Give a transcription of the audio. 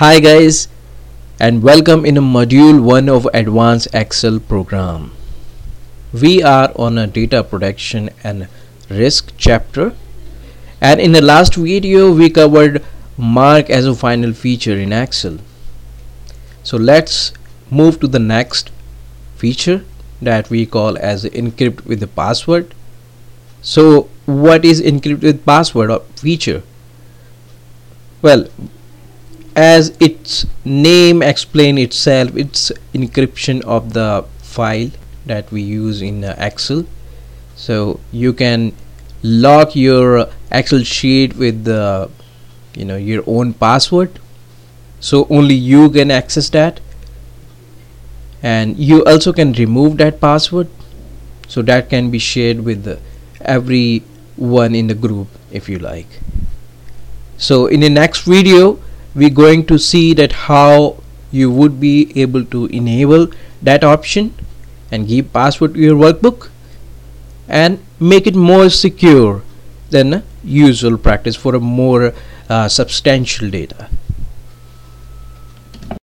Hi guys and welcome in a module 1 of advanced Excel program. We are on a data protection and risk chapter and in the last video we covered mark as a final feature in Excel. So let's move to the next feature that we call as encrypt with the password. So what is encrypt with password or feature? Well, as its name explain itself it's encryption of the file that we use in uh, excel so you can lock your excel sheet with the you know your own password so only you can access that and you also can remove that password so that can be shared with the, uh, every one in the group if you like so in the next video we're going to see that how you would be able to enable that option and give password to your workbook and make it more secure than usual practice for a more uh, substantial data